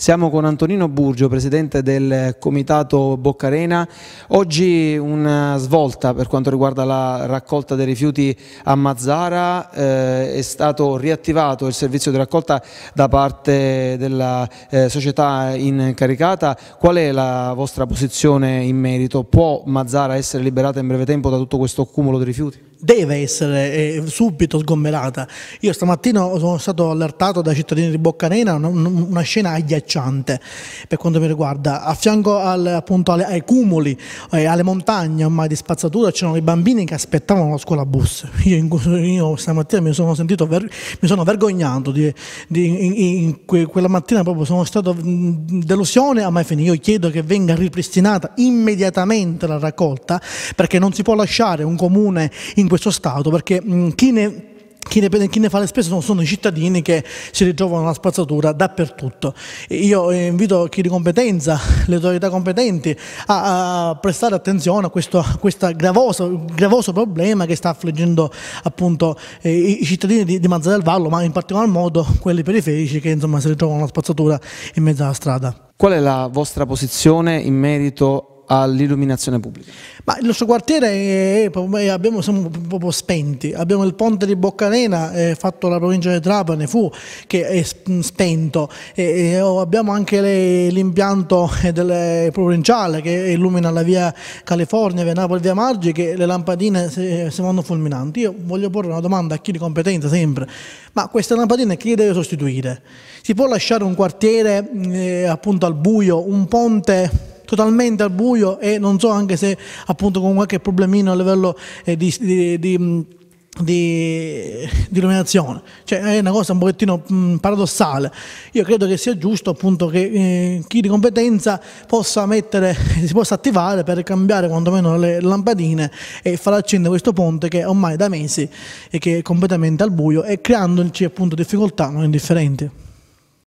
Siamo con Antonino Burgio, presidente del comitato Boccarena. Oggi una svolta per quanto riguarda la raccolta dei rifiuti a Mazzara, eh, è stato riattivato il servizio di raccolta da parte della eh, società incaricata. Qual è la vostra posizione in merito? Può Mazzara essere liberata in breve tempo da tutto questo accumulo di rifiuti? deve essere eh, subito sgomberata. Io stamattina sono stato allertato dai cittadini di Boccanena, una scena agghiacciante per quanto mi riguarda. A fianco al, appunto, ai cumuli, eh, alle montagne ormai di spazzatura c'erano i bambini che aspettavano la scuola bus. Io, io stamattina mi sono sentito, ver, mi sono vergognato di, di in, in que, quella mattina proprio sono stato mm, delusione a mai finito. Io chiedo che venga ripristinata immediatamente la raccolta perché non si può lasciare un comune in questo Stato, perché mh, chi ne chi ne, chi ne, fa le spese sono, sono, i cittadini che si ritrovano la spazzatura dappertutto. Io eh, invito chi di competenza, le autorità competenti, a, a prestare attenzione a questo gravoso, gravoso, problema che sta affliggendo appunto eh, i cittadini di, di Mazza del Vallo, ma in particolar modo quelli periferici che insomma si ritrovano la spazzatura in mezzo alla strada. Qual è la vostra posizione in merito all'illuminazione pubblica? Ma il nostro quartiere è, è, abbiamo, siamo proprio spenti, abbiamo il ponte di Boccarena eh, fatto la provincia di Trapani, fu che è spento, e, e oh, abbiamo anche l'impianto eh, provinciale che illumina la via California, via Napoli, via Margi, che le lampadine si, si vanno fulminanti. Io voglio porre una domanda a chi di competenza sempre, ma queste lampadine chi le deve sostituire? Si può lasciare un quartiere mm, eh, appunto al buio, un ponte totalmente al buio e non so anche se appunto con qualche problemino a livello eh, di, di, di di, di, illuminazione. Cioè, è una cosa un pochettino mh, paradossale. Io credo che sia giusto appunto che eh, chi di competenza possa mettere, si possa attivare per cambiare quantomeno le lampadine e far accendere questo ponte che ormai da mesi è, è completamente al buio e creandoci appunto difficoltà non indifferenti.